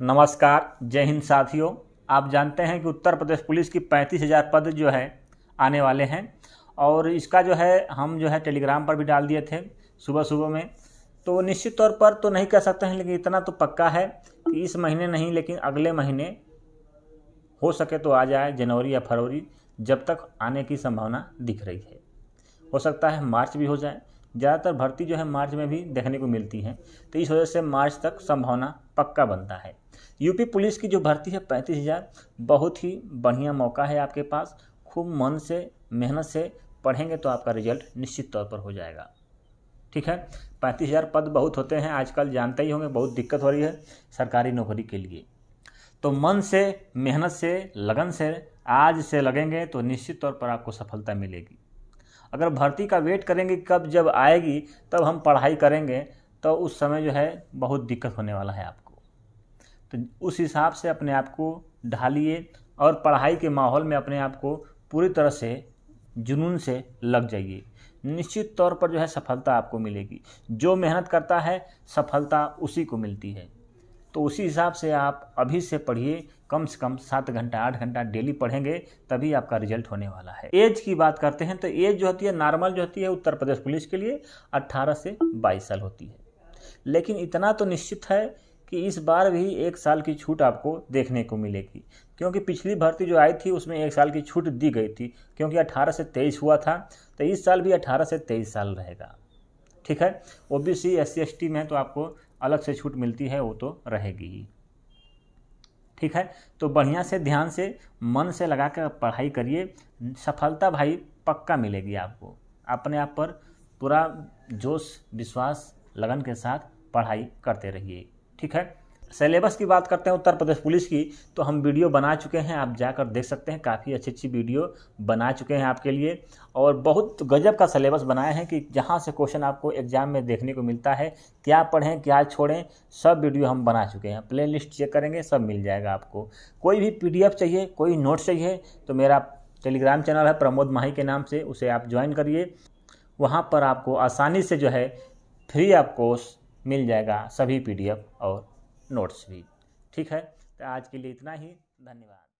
नमस्कार जय हिंद साथियों आप जानते हैं कि उत्तर प्रदेश पुलिस की पैंतीस हज़ार पद जो है आने वाले हैं और इसका जो है हम जो है टेलीग्राम पर भी डाल दिए थे सुबह सुबह में तो निश्चित तौर पर तो नहीं कह सकते हैं लेकिन इतना तो पक्का है कि इस महीने नहीं लेकिन अगले महीने हो सके तो आ जाए जनवरी या फरवरी जब तक आने की संभावना दिख रही है हो सकता है मार्च भी हो जाए ज़्यादातर भर्ती जो है मार्च में भी देखने को मिलती है तो इस वजह से मार्च तक संभावना पक्का बनता है यूपी पुलिस की जो भर्ती है पैंतीस हज़ार बहुत ही बढ़िया मौका है आपके पास खूब मन से मेहनत से पढ़ेंगे तो आपका रिजल्ट निश्चित तौर पर हो जाएगा ठीक है पैंतीस हज़ार पद बहुत होते हैं आजकल जानते ही होंगे बहुत दिक्कत हो रही है सरकारी नौकरी के लिए तो मन से मेहनत से लगन से आज से लगेंगे तो निश्चित तौर पर आपको सफलता मिलेगी अगर भर्ती का वेट करेंगे कब जब आएगी तब हम पढ़ाई करेंगे तो उस समय जो है बहुत दिक्कत होने वाला है आपको तो उस हिसाब से अपने आप को ढालिए और पढ़ाई के माहौल में अपने आप को पूरी तरह से जुनून से लग जाइए निश्चित तौर पर जो है सफलता आपको मिलेगी जो मेहनत करता है सफलता उसी को मिलती है तो उसी हिसाब से आप अभी से पढ़िए कम से कम सात घंटा आठ घंटा डेली पढ़ेंगे तभी आपका रिजल्ट होने वाला है एज की बात करते हैं तो एज जो होती है नॉर्मल जो होती है उत्तर प्रदेश पुलिस के लिए अट्ठारह से बाईस साल होती है लेकिन इतना तो निश्चित है कि इस बार भी एक साल की छूट आपको देखने को मिलेगी क्योंकि पिछली भर्ती जो आई थी उसमें एक साल की छूट दी गई थी क्योंकि 18 से 23 हुआ था तो इस साल भी 18 से 23 साल रहेगा ठीक है O B C S C में तो आपको अलग से छूट मिलती है वो तो रहेगी ही ठीक है तो बढ़िया से ध्यान से मन से लगा कर पढ़ाई करिए सफलता भाई पक्का मिलेगी आपको अपने आप पर पूरा जोश विश्वास लगन के साथ पढ़ाई करते रहिए ठीक है सिलेबस की बात करते हैं उत्तर प्रदेश पुलिस की तो हम वीडियो बना चुके हैं आप जाकर देख सकते हैं काफ़ी अच्छी अच्छी वीडियो बना चुके हैं आपके लिए और बहुत गजब का सिलेबस बनाए हैं कि जहाँ से क्वेश्चन आपको एग्जाम में देखने को मिलता है क्या पढ़ें क्या छोड़ें सब वीडियो हम बना चुके हैं प्ले लिस्ट चेक करेंगे सब मिल जाएगा आपको कोई भी पी चाहिए कोई नोट चाहिए तो मेरा टेलीग्राम चैनल है प्रमोद माही के नाम से उसे आप ज्वाइन करिए वहाँ पर आपको आसानी से जो है फ्री ऑफ कोर्स मिल जाएगा सभी पीडीएफ और नोट्स भी ठीक है तो आज के लिए इतना ही धन्यवाद